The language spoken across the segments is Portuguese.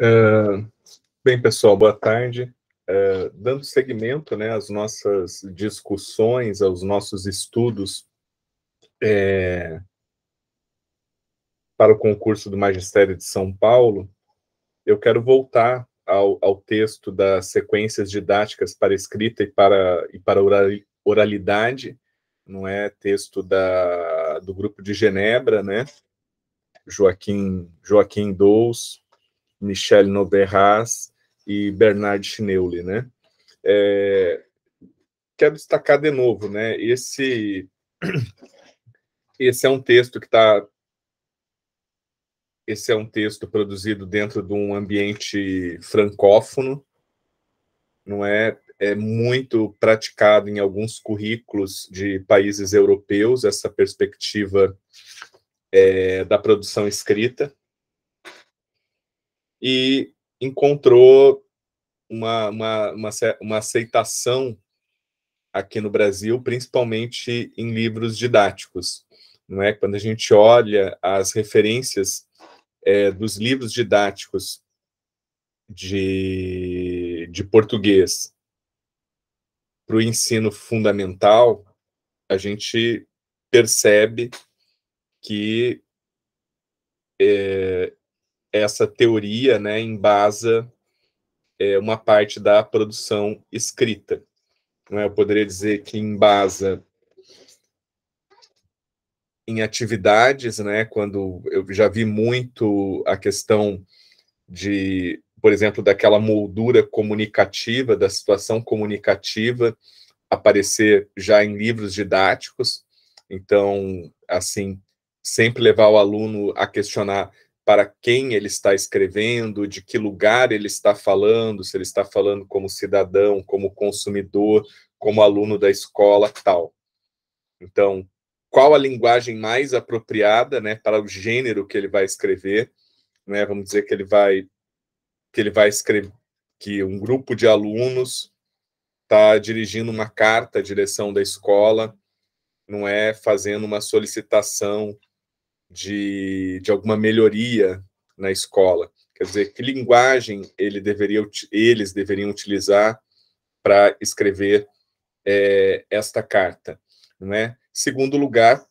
Uh, bem, pessoal, boa tarde. Uh, dando seguimento né, às nossas discussões, aos nossos estudos é, para o concurso do Magistério de São Paulo, eu quero voltar ao, ao texto das sequências didáticas para escrita e para, e para oralidade, não é? Texto da, do grupo de Genebra, né? Joaquim, Joaquim Dous, Michel Noberraz e Bernard Schneule, né? É, quero destacar de novo, né? Esse esse é um texto que está esse é um texto produzido dentro de um ambiente francófono, não é? É muito praticado em alguns currículos de países europeus essa perspectiva é, da produção escrita, e encontrou uma, uma, uma, uma aceitação aqui no Brasil, principalmente em livros didáticos. Não é? Quando a gente olha as referências é, dos livros didáticos de, de português para o ensino fundamental, a gente percebe que é, essa teoria né, embasa é, uma parte da produção escrita. Né? Eu poderia dizer que embasa em atividades, né, quando eu já vi muito a questão de, por exemplo, daquela moldura comunicativa, da situação comunicativa aparecer já em livros didáticos. Então, assim, sempre levar o aluno a questionar para quem ele está escrevendo, de que lugar ele está falando, se ele está falando como cidadão, como consumidor, como aluno da escola, tal. Então, qual a linguagem mais apropriada, né, para o gênero que ele vai escrever, né? Vamos dizer que ele vai que ele vai escrever que um grupo de alunos está dirigindo uma carta à direção da escola, não é fazendo uma solicitação de, de alguma melhoria na escola. Quer dizer, que linguagem ele deveria, eles deveriam utilizar para escrever é, esta carta, né? Segundo lugar,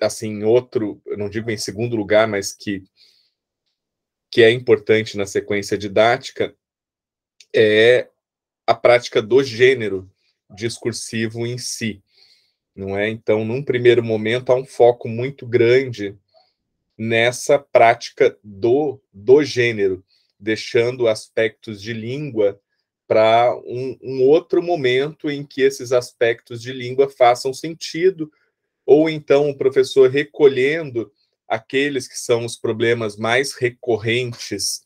assim, outro, não digo em segundo lugar, mas que que é importante na sequência didática é a prática do gênero discursivo em si, não é? Então, num primeiro momento há um foco muito grande nessa prática do, do gênero, deixando aspectos de língua para um, um, outro momento em que esses aspectos de língua façam sentido, ou então o professor recolhendo aqueles que são os problemas mais recorrentes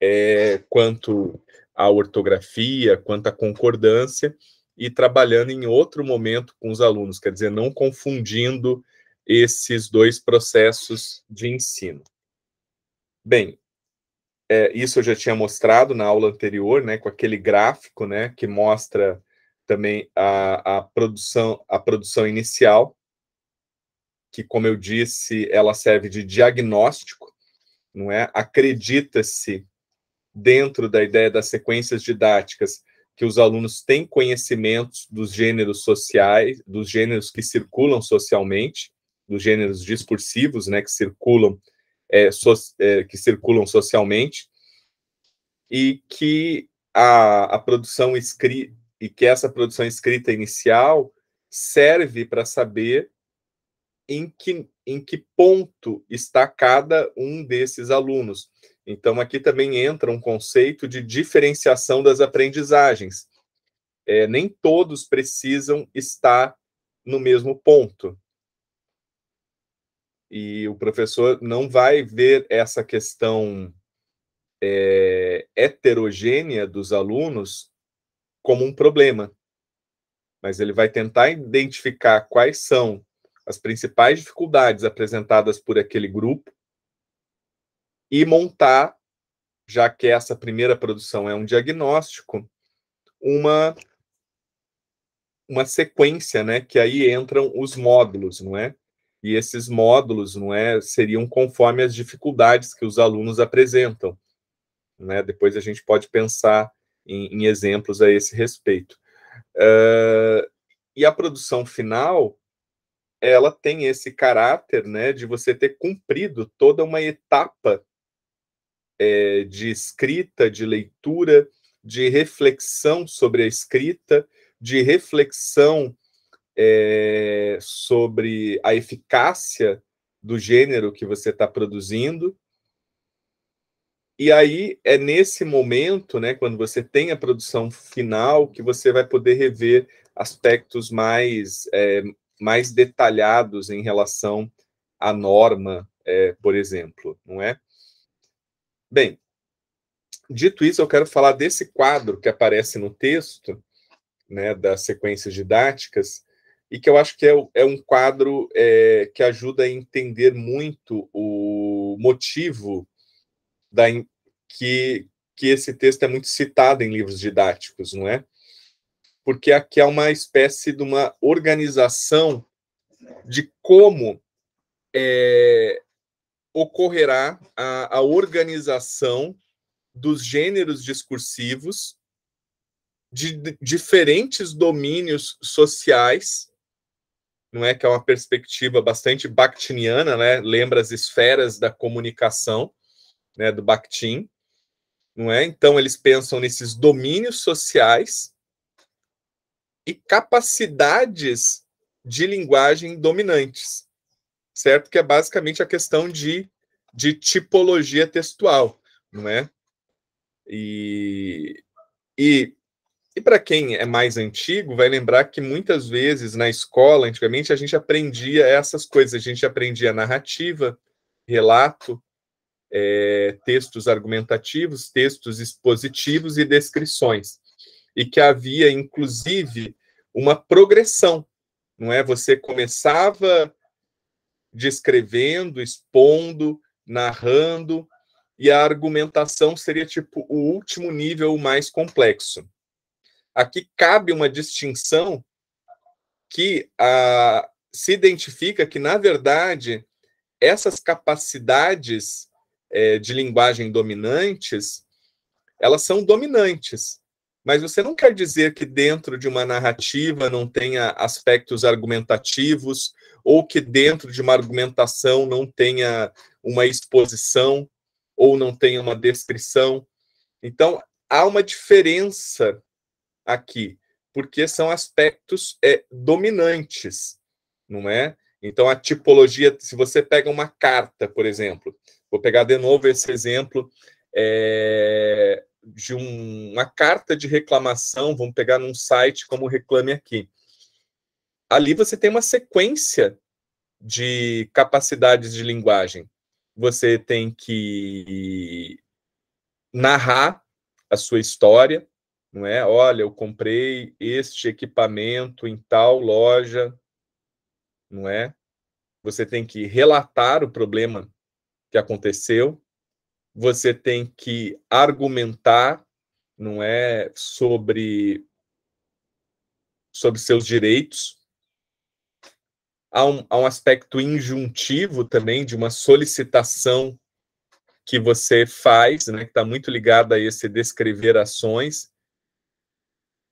é, quanto à ortografia, quanto à concordância, e trabalhando em outro momento com os alunos, quer dizer, não confundindo esses dois processos de ensino. Bem, é, isso eu já tinha mostrado na aula anterior, né, com aquele gráfico, né, que mostra também a, a produção a produção inicial, que como eu disse, ela serve de diagnóstico, não é? Acredita-se dentro da ideia das sequências didáticas que os alunos têm conhecimentos dos gêneros sociais, dos gêneros que circulam socialmente, dos gêneros discursivos, né, que circulam, é, so, é, que circulam socialmente, e que a, a produção escrita e que essa produção escrita inicial serve para saber em que, em que ponto está cada um desses alunos. Então, aqui também entra um conceito de diferenciação das aprendizagens. É, nem todos precisam estar no mesmo ponto. E o professor não vai ver essa questão é, heterogênea dos alunos como um problema, mas ele vai tentar identificar quais são as principais dificuldades apresentadas por aquele grupo e montar, já que essa primeira produção é um diagnóstico, uma uma sequência, né, que aí entram os módulos, não é? e esses módulos não é seriam conforme as dificuldades que os alunos apresentam. Né? Depois a gente pode pensar em, em exemplos a esse respeito. Uh, e a produção final ela tem esse caráter né, de você ter cumprido toda uma etapa é, de escrita, de leitura, de reflexão sobre a escrita, de reflexão é, sobre a eficácia do gênero que você está produzindo. E aí é nesse momento, né, quando você tem a produção final, que você vai poder rever aspectos mais, é, mais detalhados em relação à norma, é, por exemplo, não é? Bem, dito isso, eu quero falar desse quadro que aparece no texto, né, das sequências didáticas, e que eu acho que é, é um quadro é, que ajuda a entender muito o motivo da, que, que esse texto é muito citado em livros didáticos, não é? Porque aqui é uma espécie de uma organização de como é, ocorrerá a, a organização dos gêneros discursivos de diferentes domínios sociais não é que é uma perspectiva bastante bakhtiniana, né? Lembra as esferas da comunicação, né, do Bakhtin, não é? Então eles pensam nesses domínios sociais e capacidades de linguagem dominantes, certo? Que é basicamente a questão de, de tipologia textual, não é? E, e e para quem é mais antigo, vai lembrar que muitas vezes na escola, antigamente, a gente aprendia essas coisas. A gente aprendia narrativa, relato, é, textos argumentativos, textos expositivos e descrições. E que havia, inclusive, uma progressão. Não é? Você começava descrevendo, expondo, narrando, e a argumentação seria tipo o último nível mais complexo aqui cabe uma distinção que ah, se identifica que, na verdade, essas capacidades eh, de linguagem dominantes, elas são dominantes. Mas você não quer dizer que dentro de uma narrativa não tenha aspectos argumentativos, ou que dentro de uma argumentação não tenha uma exposição, ou não tenha uma descrição. Então, há uma diferença aqui, porque são aspectos é, dominantes, não é? Então, a tipologia, se você pega uma carta, por exemplo, vou pegar de novo esse exemplo é, de um, uma carta de reclamação, vamos pegar num site como Reclame Aqui. Ali você tem uma sequência de capacidades de linguagem. Você tem que narrar a sua história, não é? Olha, eu comprei este equipamento em tal loja, não é? Você tem que relatar o problema que aconteceu, você tem que argumentar, não é, sobre sobre seus direitos. Há um, há um aspecto injuntivo também de uma solicitação que você faz, né, que está muito ligada a esse descrever ações,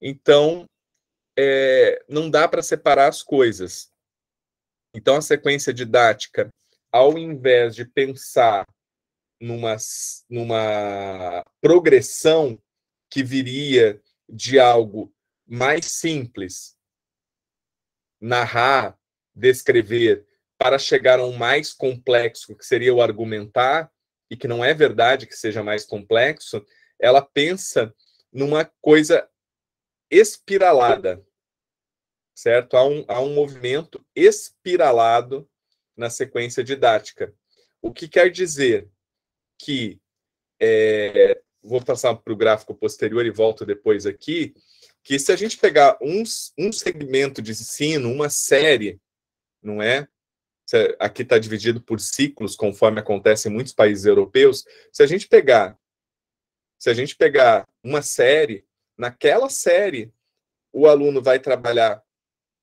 então, é, não dá para separar as coisas. Então, a sequência didática, ao invés de pensar numa, numa progressão que viria de algo mais simples, narrar, descrever, para chegar a um mais complexo, que seria o argumentar, e que não é verdade que seja mais complexo, ela pensa numa coisa espiralada, certo? Há um, há um movimento espiralado na sequência didática. O que quer dizer que, é, vou passar para o gráfico posterior e volto depois aqui, que se a gente pegar um, um segmento de ensino, uma série, não é? Aqui está dividido por ciclos, conforme acontece em muitos países europeus. Se a gente pegar, se a gente pegar uma série Naquela série, o aluno vai trabalhar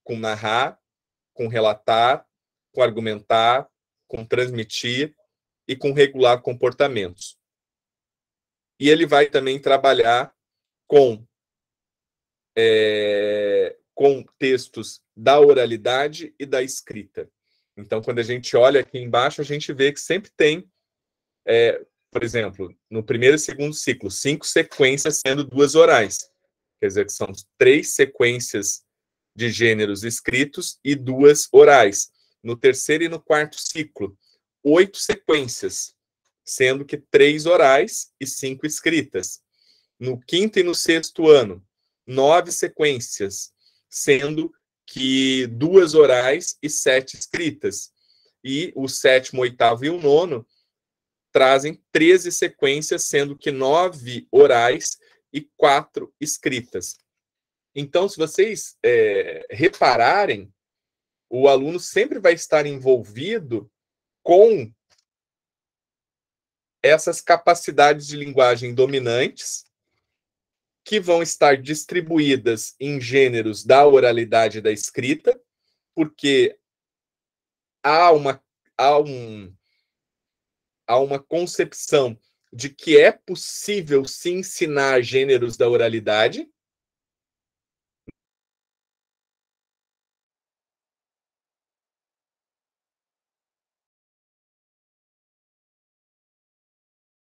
com narrar, com relatar, com argumentar, com transmitir e com regular comportamentos. E ele vai também trabalhar com, é, com textos da oralidade e da escrita. Então, quando a gente olha aqui embaixo, a gente vê que sempre tem é, por exemplo, no primeiro e segundo ciclo, cinco sequências sendo duas orais. Quer dizer, que são três sequências de gêneros escritos e duas orais. No terceiro e no quarto ciclo, oito sequências, sendo que três orais e cinco escritas. No quinto e no sexto ano, nove sequências, sendo que duas orais e sete escritas. E o sétimo, oitavo e o nono trazem 13 sequências, sendo que nove orais e quatro escritas. Então, se vocês é, repararem, o aluno sempre vai estar envolvido com essas capacidades de linguagem dominantes, que vão estar distribuídas em gêneros da oralidade e da escrita, porque há, uma, há um, a uma concepção de que é possível se ensinar gêneros da oralidade,